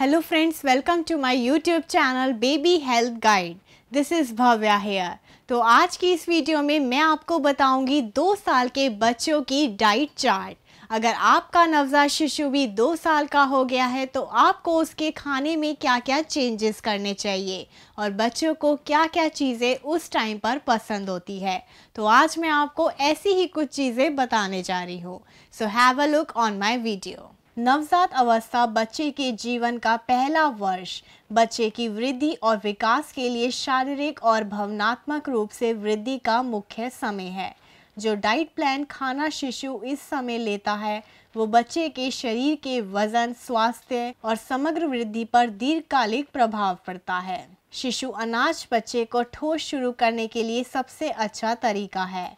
Hello friends, welcome to my YouTube channel Baby Health Guide. This is Bhavya here. तो आज की इस video में मैं आपको बताऊंगी दो साल के बच्चों की डाइट चार्ट अगर आपका नवजात शिशु भी दो साल का हो गया है तो आपको उसके खाने में क्या क्या चेंजेस करने चाहिए और बच्चों को क्या क्या चीज़ें उस टाइम पर पसंद होती है तो आज मैं आपको ऐसी ही कुछ चीज़ें बताने जा रही हूँ so have a look on my video नवजात अवस्था बच्चे के जीवन का पहला वर्ष बच्चे की वृद्धि और विकास के लिए शारीरिक और भावनात्मक रूप से वृद्धि का मुख्य समय है जो डाइट प्लान खाना शिशु इस समय लेता है वो बच्चे के शरीर के वजन स्वास्थ्य और समग्र वृद्धि पर दीर्घकालिक प्रभाव पड़ता है शिशु अनाज बच्चे को ठोस शुरू करने के लिए सबसे अच्छा तरीका है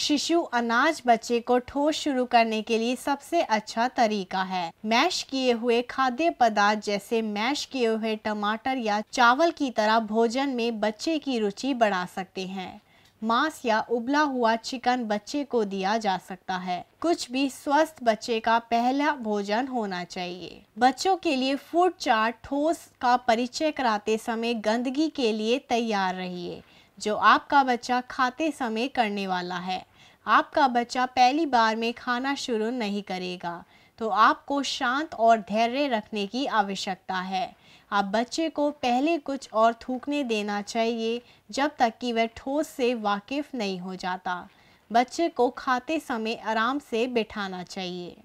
शिशु अनाज बच्चे को ठोस शुरू करने के लिए सबसे अच्छा तरीका है मैश किए हुए खाद्य पदार्थ जैसे मैश किए हुए टमाटर या चावल की तरह भोजन में बच्चे की रुचि बढ़ा सकते हैं मांस या उबला हुआ चिकन बच्चे को दिया जा सकता है कुछ भी स्वस्थ बच्चे का पहला भोजन होना चाहिए बच्चों के लिए फूड चार्ट ठोस का परिचय कराते समय गंदगी के लिए तैयार रहिए जो आपका बच्चा खाते समय करने वाला है आपका बच्चा पहली बार में खाना शुरू नहीं करेगा तो आपको शांत और धैर्य रखने की आवश्यकता है आप बच्चे को पहले कुछ और थूकने देना चाहिए जब तक कि वह ठोस से वाकिफ नहीं हो जाता बच्चे को खाते समय आराम से बिठाना चाहिए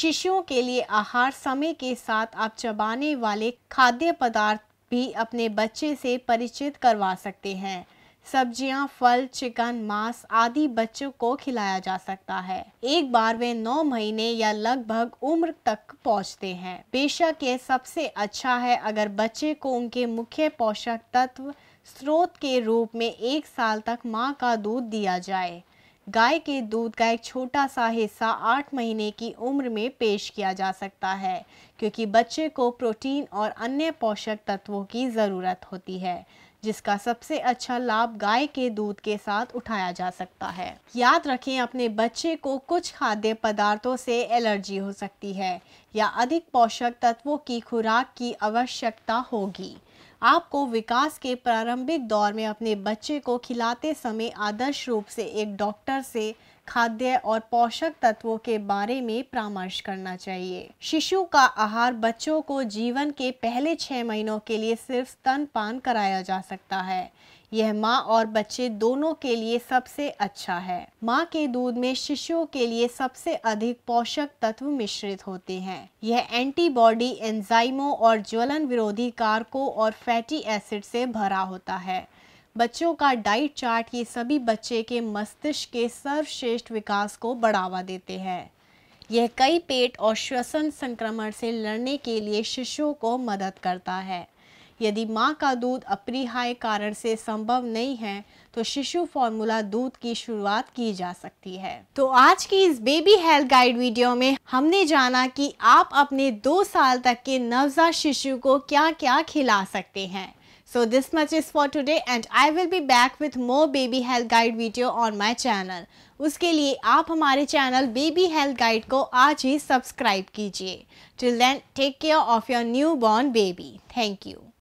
शिशुओं के लिए आहार समय के साथ आप चबाने वाले खाद्य पदार्थ भी अपने बच्चे से परिचित करवा सकते हैं सब्जियां, फल चिकन मांस आदि बच्चों को खिलाया जा सकता है एक बार वे नौ महीने या लगभग उम्र तक पहुंचते हैं बेशक ये सबसे अच्छा है अगर बच्चे को उनके मुख्य पोषक तत्व स्रोत के रूप में एक साल तक माँ का दूध दिया जाए गाय के दूध का एक छोटा सा हिस्सा आठ महीने की उम्र में पेश किया जा सकता है क्योंकि बच्चे को प्रोटीन और अन्य पोषक तत्वों की ज़रूरत होती है जिसका सबसे अच्छा लाभ गाय के दूध के साथ उठाया जा सकता है याद रखें अपने बच्चे को कुछ खाद्य पदार्थों से एलर्जी हो सकती है या अधिक पोषक तत्वों की खुराक की आवश्यकता होगी आपको विकास के प्रारंभिक दौर में अपने बच्चे को खिलाते समय आदर्श रूप से एक डॉक्टर से खाद्य और पोषक तत्वों के बारे में परामर्श करना चाहिए शिशु का आहार बच्चों को जीवन के पहले छह महीनों के लिए सिर्फ स्तनपान कराया जा सकता है यह माँ और बच्चे दोनों के लिए सबसे अच्छा है माँ के दूध में शिशुओं के लिए सबसे अधिक पोषक तत्व मिश्रित होते हैं यह एंटीबॉडी एंजाइमों और ज्वलन विरोधी कारकों और फैटी एसिड से भरा होता है बच्चों का डाइट चार्ट ये सभी बच्चे के मस्तिष्क के सर्वश्रेष्ठ विकास को बढ़ावा देते हैं यह कई पेट और श्वसन संक्रमण से लड़ने के लिए शिशुओं को मदद करता है यदि माँ का दूध अपरिहाय कारण से संभव नहीं है तो शिशु फॉर्मूला दूध की शुरुआत की जा सकती है तो आज की इस बेबी हेल्थ गाइड वीडियो में हमने जाना कि आप अपने दो साल तक के नवजात शिशु को क्या क्या खिला सकते हैं so this much is for today and I will be back with more baby health guide video on my channel उसके लिए आप हमारे चैनल बेबी हेल्थ गाइड को आज ही सब्सक्राइब कीजिए till then take care of your newborn baby thank you